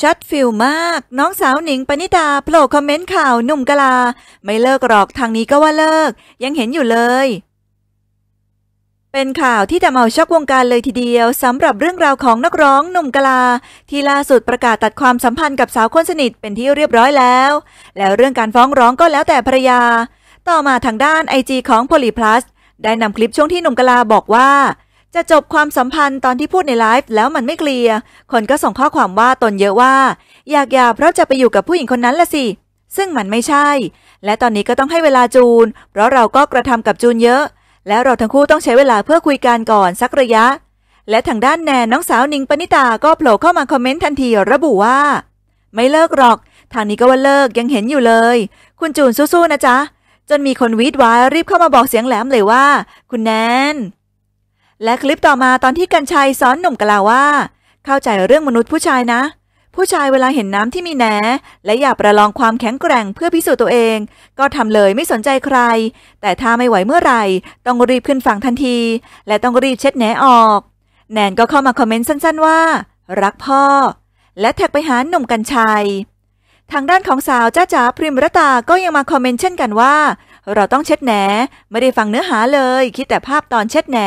ชัดฟิลมาก น้องสาว หนิง ปณิตาโผล่คอมเมนต์ข่าวหนุ่มกะลา ไม่เลิกหรอก ทางนี้ก็ว่าเลิก ยังเห็นอยู่เลย เป็นข่าวที่ทำเอาช็อกวงการเลยทีเดียวสำหรับเรื่องราวของนักร้องหนุ่มกะลา ที่ล่าสุดประกาศตัดความสัมพันธ์กับสาวคนสนิทเป็นที่เรียบร้อยแล้ว แล้วเรื่องการฟ้องร้องก็แล้วแต่ภรรยา ต่อมาทางด้านไอจีของโพลีพลัสได้นำคลิปช่วงที่หนุ่มกะลาบอกว่าจะจบความสัมพันธ์ตอนที่พูดในไลฟ์ แล้วมันไม่เคลียร์ คนก็ส่งข้อความว่าตนเยอะว่า อยากหย่าเพราะจะไปอยู่กับผู้หญิงคนนั้นละสิ ซึ่งมันไม่ใช่ และตอนนี้ก็ต้องให้เวลาจูน เพราะเราก็กระทำกับจูนเยอะ แล้วเราทั้งคู่ต้องใช้เวลาเพื่อคุยกันก่อนสักระยะ และทางด้านแนนน้องสาวนิงปณิตาก็โผล่เข้ามาคอมเมนต์ทันทีระบุว่า ไม่เลิกหรอก ทางนี้ก็ว่าเลิกยังเห็นอยู่เลย คุณจูนสู้ๆนะจ๊ะจนมีคนวีดวายรีบเข้ามาบอกเสียงแหลมเลยว่า คุณแนนและคลิปต่อมาตอนที่กัญชัยสอนหนุ่มกล่าวว่า เข้าใจเรื่องมนุษย์ผู้ชายนะ ผู้ชายเวลาเห็นน้ำที่มีแหนและอยากประลองความแข็งแกร่งเพื่อพิสูจน์ตัวเอง ก็ทำเลยไม่สนใจใคร แต่ถ้าไม่ไหวเมื่อไหร่ ต้องรีบขึ้นฝั่งทันที และต้องรีบเช็ดแหนออก แนนก็เข้ามาคอมเมนต์สั้นๆว่า รักพ่อ และแท็กไปหาหนุ่มกัญชัยทางด้านของสาวจ้าจ๋าพริมรตาก็ยังมาคอมเมนต์เช่นกันว่า เราต้องเช็ดแหนไม่ได้ฟังเนื้อหาเลย คิดแต่ภาพตอนเช็ดแหน